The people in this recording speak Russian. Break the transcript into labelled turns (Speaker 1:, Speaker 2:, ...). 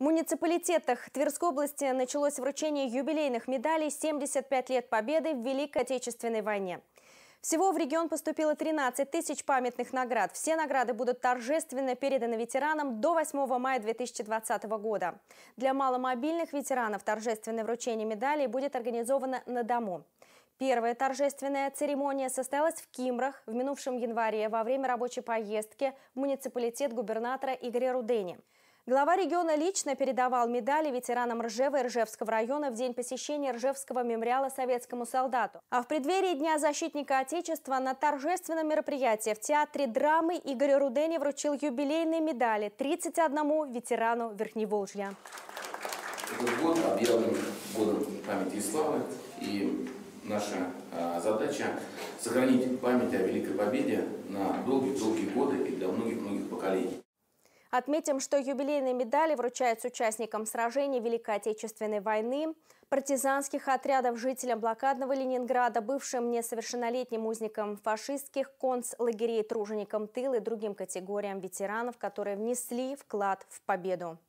Speaker 1: В муниципалитетах Тверской области началось вручение юбилейных медалей 75 лет победы в Великой Отечественной войне. Всего в регион поступило 13 тысяч памятных наград. Все награды будут торжественно переданы ветеранам до 8 мая 2020 года. Для маломобильных ветеранов торжественное вручение медалей будет организовано на дому. Первая торжественная церемония состоялась в Кимрах в минувшем январе во время рабочей поездки в муниципалитет губернатора Игоря Рудени. Глава региона лично передавал медали ветеранам Ржева и Ржевского района в день посещения Ржевского мемориала советскому солдату. А в преддверии Дня защитника Отечества на торжественном мероприятии в Театре драмы Игорь Рудени вручил юбилейные медали 31 ветерану Верхневолжья.
Speaker 2: Этот год объявлен годом памяти и славы, и наша а, задача сохранить память о Великой Победе на долгие-долгие годы и для многих
Speaker 1: Отметим, что юбилейные медали вручаются участникам сражений Великой Отечественной войны, партизанских отрядов жителям блокадного Ленинграда, бывшим несовершеннолетним узникам фашистских концлагерей, труженикам тыла и другим категориям ветеранов, которые внесли вклад в победу.